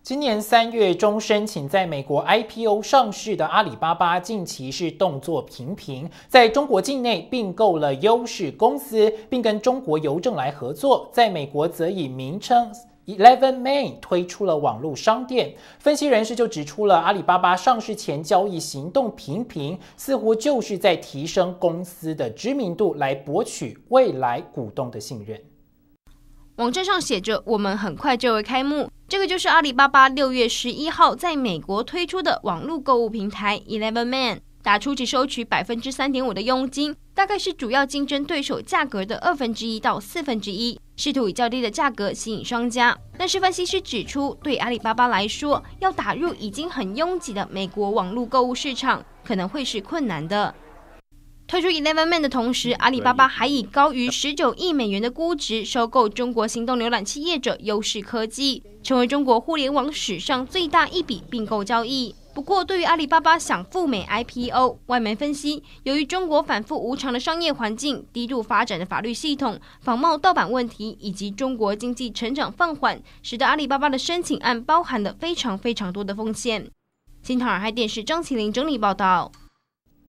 今年三月中申请在美国 IPO 上市的阿里巴巴，近期是动作频频，在中国境内并购了优势公司，并跟中国邮政来合作；在美国则以名称 Eleven Main 推出了网络商店。分析人士就指出了，阿里巴巴上市前交易行动频频，似乎就是在提升公司的知名度，来博取未来股东的信任。网站上写着：“我们很快就会开幕。”这个就是阿里巴巴六月十一号在美国推出的网络购物平台 Eleven Man，打出只收取百分之三点五的佣金，大概是主要竞争对手价格的二分之一到四分之一，试图以较低的价格吸引商家。但是分析师指出，对阿里巴巴来说，要打入已经很拥挤的美国网络购物市场，可能会是困难的。推出 Eleven Man 的同时，阿里巴巴还以高于十九亿美元的估值收购中国行动浏览器业者优势科技，成为中国互联网史上最大一笔并购交易。不过，对于阿里巴巴想赴美 I P O，外媒分析，由于中国反复无常的商业环境、低度发展的法律系统、仿冒盗版问题以及中国经济成长放缓，使得阿里巴巴的申请案包含了非常非常多的风险。新唐尔海电视张麒麟整理报道。